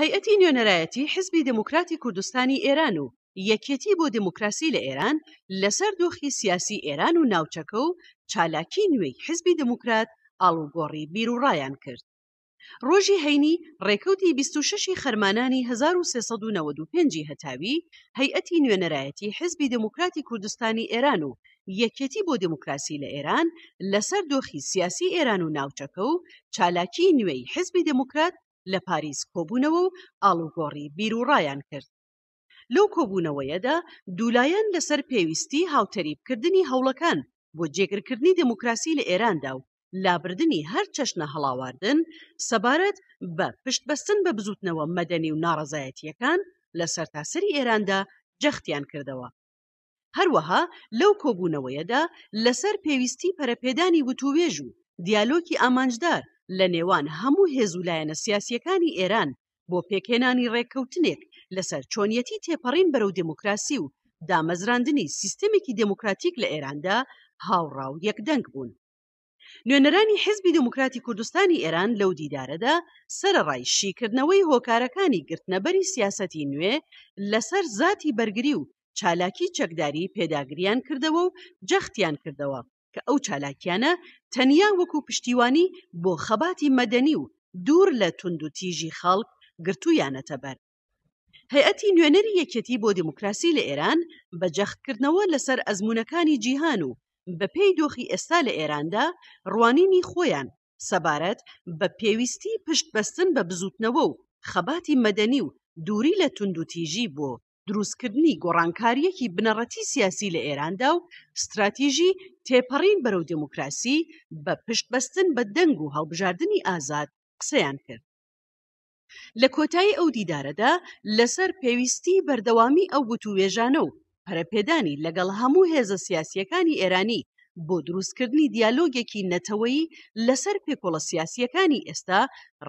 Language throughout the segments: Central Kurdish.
هەیئەتی نوێنەرایەتی حزبی دموکراتی کوردستانی ئێران و یەکێتی بۆ دموکراسی لە ئێران لەسەر دۆخی سیاسی ئێران و ناوچەکە و چالاکی نوێی حزبی دموکرات ئاڵوگۆڕی بیرروڕایان کرد ڕۆژی هەینی ڕێکەوتی 26 خەرمانانی 1395 هەتاوی هەیئەتی نوێنەرایەتی حزبی دموکراتی کوردستانی ئێران و یەکێتی بۆ دموکراسی لە ئێران لەسەر دۆخی سیاسی ئێران و ناوچەکە و چالاکی نوێی حزبی دموکرات لە پاریس کۆبوونەوە و ئاڵوگۆڕی بیرروڕایان کرد لەو کۆبوونەوەیەدا دوولایەن لەسەر پێویستی هاوتەریبکردنی هەوڵەکان بۆ جێگرکردنی دموکراسی لە ئێراندا و لابردنی هەر چەشنە هەڵاواردن سەبارەت بە پشتبەستن بە بزوتنەوە مەدەنی و ناڕزایەتیەکان لە سەرتاسەری ئێراندا جەختیان کردەوە هەروەها لەو کۆبوونەوەیەدا لەسەر پێویستی پەرەپێدانی وتوێژ و دیالۆکی ئامانجدار لە نێوان هەموو هێزولایەنە سیاسیەکانی ئێران بۆ پێکهێنانی ڕێککەوتنێک لەسەر چۆنیەتی تێپەڕین بەرەو دموکراسی و دامەزراندنی سیستمێکی دموکراتیک لە ئێراندا هاوڕاو یەکدەنگ بوون. نوێنەرانی حزبی دموکراتی کوردستانی ئێران لەو دیدارەدا سەرڕای شیکردنەوەی هۆکارەکانی گرتنەبەری سیاسەتی نوێ لەسەر زاتی بەرگری و چالاکی چەکداری پێداگریان کردەوە و جەختیان کردەوە کە ئەو چالاکیانە تەنیا وەکو پشتیوانی بۆ خەباتی مەدەنی و دوور لە تونند و تیژی خەڵک گرتوویانەتە بەر هەیەتی نوێنەری یەکەتی بۆ دیموکراسی لە ئێران بە جەختکردنەوە لەسەر ئەزمونونەکانی جیهان و بە پێی دۆخی ئێستا لە ئێراندا ڕوانینی خۆیان سەبارەت بە پێویستی پشت بەستن بە بزوتنەوە و خەباتی مەدەنی و دووری لە تونند و تیژی بۆ دروستکردنی گۆڕانکاریەکی بنەڕەتی سیاسی لە ئێراندا و استراتیژی تێپەڕین بەرەو دموکراسی بە پشتبەستن بە دەنگ و هەڵبژاردننی ئازاد قسەیان کرد. لە کۆتایی ئەو دیدارەدا لەسەر پێویستی بەردەوامی ئەو گوتووێژانە و پەرەپێدانی لەگەڵ هەموو هێزە سیاسیەکانی ئێرانی بۆ دروستکردنی دیالۆگێکی نەتەوەی لەسەر پێکۆڵە سیاسیەکانی ئێستا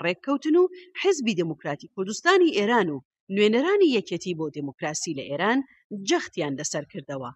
ڕێککەوتن و حزبی دموکراتی کوردستانی ئێران و نوێنەرانی یەکەتی بۆ دموکراسی لە ئێران جەختیان لەسەر کردەوە